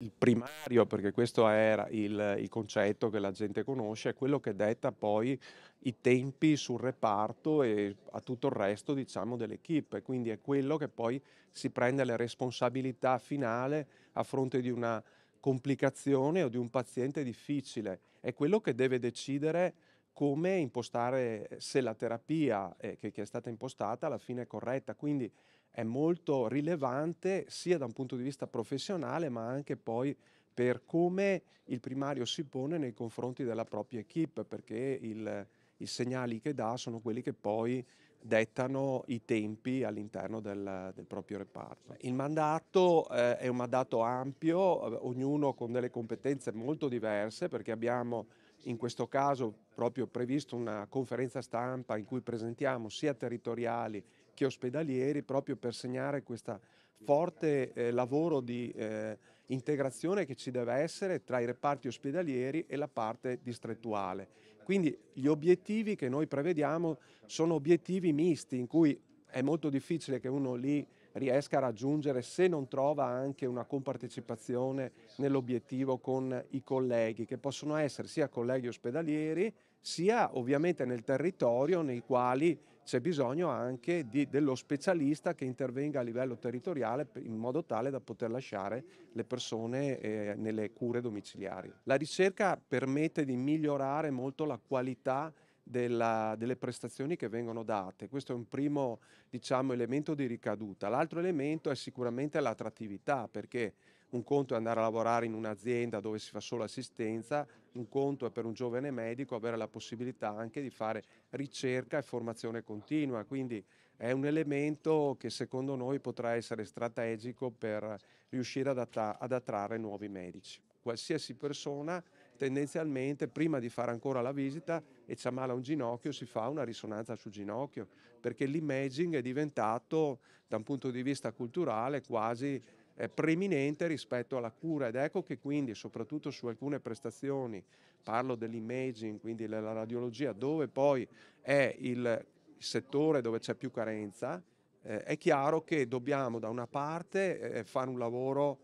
il primario, perché questo era il, il, concetto che la gente conosce, è quello che detta poi i tempi sul reparto e a tutto il resto diciamo, dell'equipe, quindi è quello che poi si prende la responsabilità finale a fronte di una complicazione o di un paziente difficile, è quello che deve decidere come impostare se la terapia eh, che, che è stata impostata alla fine è corretta, quindi è molto rilevante sia da un punto di vista professionale ma anche poi per come il primario si pone nei confronti della propria equip perché il, i segnali che dà sono quelli che poi dettano i tempi all'interno del, del, proprio reparto. Il mandato eh, è un mandato ampio, eh, ognuno con delle competenze molto diverse perché abbiamo in questo caso proprio previsto una conferenza stampa in cui presentiamo sia territoriali blocchi ospedalieri proprio per segnare questo forte eh, lavoro di eh, integrazione che ci deve essere tra i reparti ospedalieri e la parte distrettuale. Quindi gli obiettivi che noi prevediamo sono obiettivi misti in cui è molto difficile che uno lì riesca a raggiungere se non trova anche una compartecipazione nell'obiettivo con i colleghi, che possono essere sia colleghi ospedalieri, sia ovviamente nel territorio nei quali c'è bisogno anche di, dello specialista che intervenga a livello territoriale in modo tale da poter lasciare le persone eh, nelle cure domiciliari. La ricerca permette di migliorare molto la qualità della, delle prestazioni che vengono date. Questo è un primo diciamo, elemento di ricaduta. L'altro elemento è sicuramente l'attrattività, perché un conto è andare a lavorare in un'azienda dove si fa solo assistenza, un conto è per un giovane medico avere la possibilità anche di fare ricerca e formazione continua. Quindi è un elemento che secondo noi potrà essere strategico per riuscire ad, attra ad attrarre nuovi medici. Qualsiasi persona tendenzialmente prima di fare ancora la visita e ci ammala un ginocchio si fa una risonanza sul ginocchio perché l'imaging è diventato da un punto di vista culturale quasi eh, preminente rispetto alla cura ed ecco che quindi soprattutto su alcune prestazioni, parlo dell'imaging, quindi della radiologia, dove poi è il settore dove c'è più carenza, eh, è chiaro che dobbiamo da una parte eh, fare un lavoro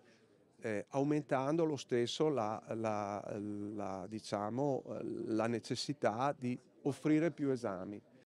eh, aumentando lo stesso la, la, la, diciamo, la necessità di offrire più esami.